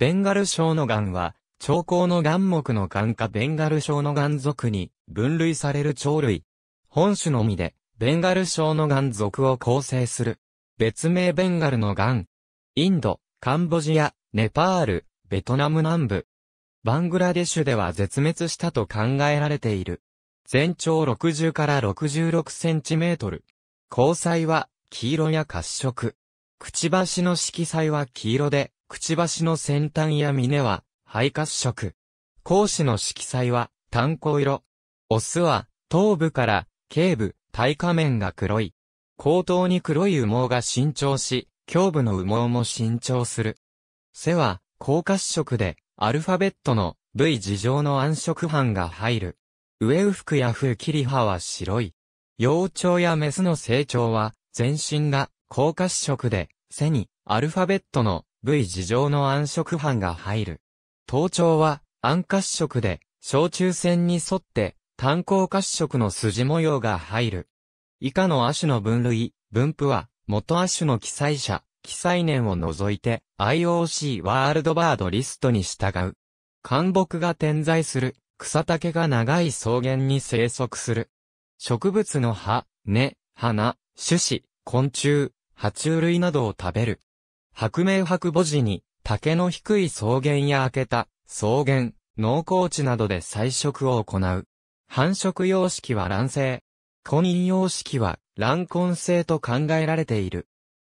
ベンガル症の癌は、長江の癌木の癌かベンガル症の癌属に分類される鳥類。本種のみで、ベンガル症の癌属を構成する。別名ベンガルの癌。インド、カンボジア、ネパール、ベトナム南部。バングラデシュでは絶滅したと考えられている。全長60から66センチメートル。交際は黄色や褐色。くちばしの色彩は黄色で、くちばしの先端や峰は、肺褐色。講子の色彩は、炭鉱色。オスは、頭部から、頸部、体下面が黒い。後頭に黒い羽毛が伸長し、胸部の羽毛も伸長する。背は、高褐色で、アルファベットの V 字状の暗色斑が入る。上右服や風切り葉は白い。幼鳥やメスの成長は、全身が高褐色で、背にアルファベットの部位事情の暗色斑が入る。頭頂は暗褐色で、小中線に沿って炭鉱褐色の筋模様が入る。以下の亜種の分類、分布は、元亜種の記載者、記載年を除いて、IOC ワールドバードリストに従う。寒木が点在する、草丈が長い草原に生息する。植物の葉、根、花、種子、昆虫、爬虫類などを食べる。白明白母寺に、竹の低い草原や明けた、草原、農耕地などで採食を行う。繁殖様式は卵性。婚姻様式は卵根性と考えられている。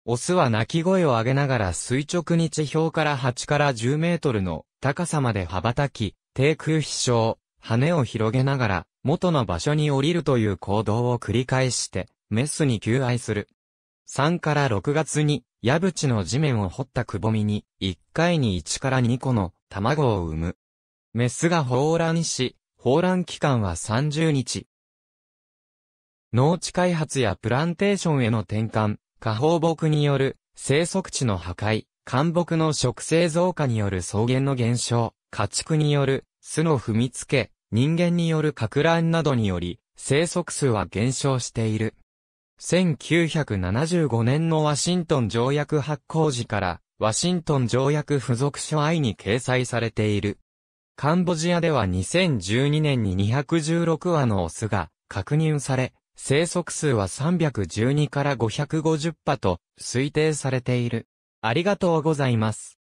オスは鳴き声を上げながら垂直に地表から8から10メートルの高さまで羽ばたき、低空飛翔、羽を広げながら元の場所に降りるという行動を繰り返して、メスに求愛する。3から6月に、矢淵の地面を掘ったくぼみに、1回に1から2個の卵を産む。メスが放卵し、放卵期間は30日。農地開発やプランテーションへの転換、下放牧による生息地の破壊、干木の植生増加による草原の減少、家畜による巣の踏みつけ、人間による拡乱などにより、生息数は減少している。1975年のワシントン条約発行時から、ワシントン条約付属書愛に掲載されている。カンボジアでは2012年に216羽のオスが確認され、生息数は312から550羽と推定されている。ありがとうございます。